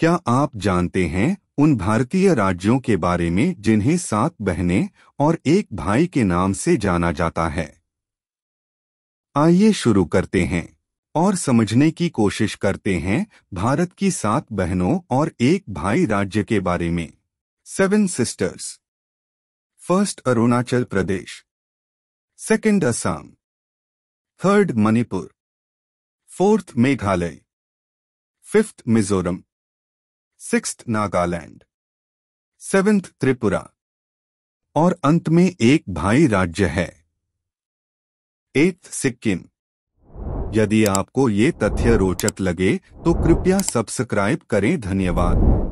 क्या आप जानते हैं उन भारतीय राज्यों के बारे में जिन्हें सात बहने और एक भाई के नाम से जाना जाता है आइए शुरू करते हैं और समझने की कोशिश करते हैं भारत की सात बहनों और एक भाई राज्य के बारे में seven sisters first Arunachal Pradesh second Assam third Manipur fourth Meghalaya fifth Mizoram sixth Nagaland seventh Tripura और अंत में एक भाई राज्य है एथ सिक्किम यदि आपको ये तथ्य रोचक लगे तो कृपया सब्सक्राइब करें धन्यवाद